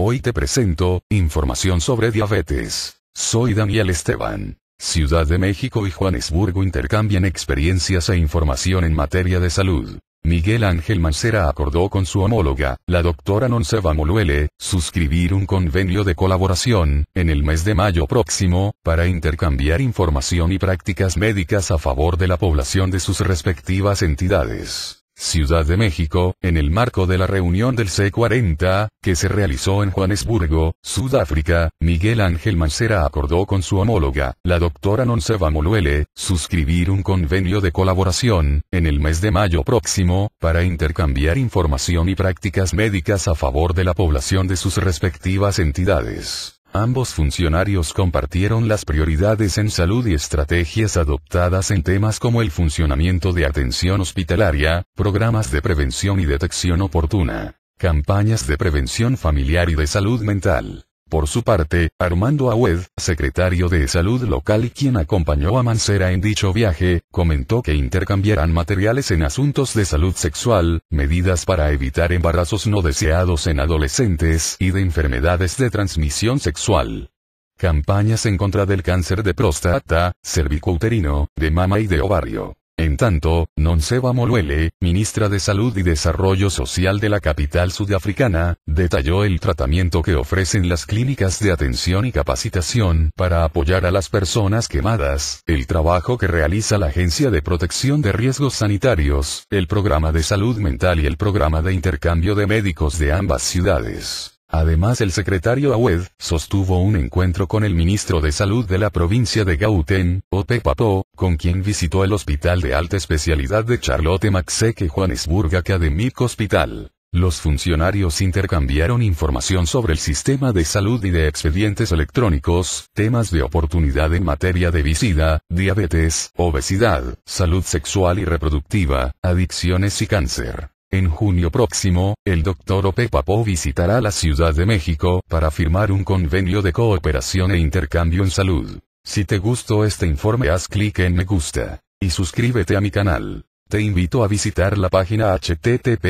Hoy te presento, información sobre diabetes. Soy Daniel Esteban. Ciudad de México y Juanesburgo intercambian experiencias e información en materia de salud. Miguel Ángel Mancera acordó con su homóloga, la doctora Nonceva Moluele, suscribir un convenio de colaboración, en el mes de mayo próximo, para intercambiar información y prácticas médicas a favor de la población de sus respectivas entidades. Ciudad de México, en el marco de la reunión del C40, que se realizó en Johannesburgo, Sudáfrica, Miguel Ángel Mancera acordó con su homóloga, la doctora Nonseva Moluele, suscribir un convenio de colaboración, en el mes de mayo próximo, para intercambiar información y prácticas médicas a favor de la población de sus respectivas entidades. Ambos funcionarios compartieron las prioridades en salud y estrategias adoptadas en temas como el funcionamiento de atención hospitalaria, programas de prevención y detección oportuna, campañas de prevención familiar y de salud mental por su parte, Armando Aued, secretario de Salud local y quien acompañó a Mancera en dicho viaje, comentó que intercambiarán materiales en asuntos de salud sexual, medidas para evitar embarazos no deseados en adolescentes y de enfermedades de transmisión sexual. Campañas en contra del cáncer de próstata, cervicouterino, de mama y de ovario. En tanto, Nonseba Moluele, ministra de Salud y Desarrollo Social de la capital sudafricana, detalló el tratamiento que ofrecen las clínicas de atención y capacitación para apoyar a las personas quemadas, el trabajo que realiza la Agencia de Protección de Riesgos Sanitarios, el programa de salud mental y el programa de intercambio de médicos de ambas ciudades. Además el secretario Awed, sostuvo un encuentro con el ministro de Salud de la provincia de Gauteng, Otepapo, con quien visitó el Hospital de Alta Especialidad de Charlotte Maxeke Johannesburg Academic Hospital. Los funcionarios intercambiaron información sobre el sistema de salud y de expedientes electrónicos, temas de oportunidad en materia de visida, diabetes, obesidad, salud sexual y reproductiva, adicciones y cáncer. En junio próximo, el Dr. Ope Papo visitará la Ciudad de México para firmar un convenio de cooperación e intercambio en salud. Si te gustó este informe haz clic en me gusta. Y suscríbete a mi canal. Te invito a visitar la página http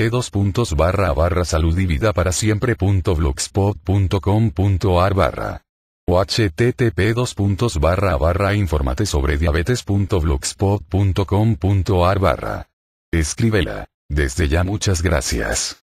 barra barra salud y vida para siempre.blogspot.com.ar barra o http informate sobre diabetes.blogspot.com.ar barra escríbela desde ya muchas gracias.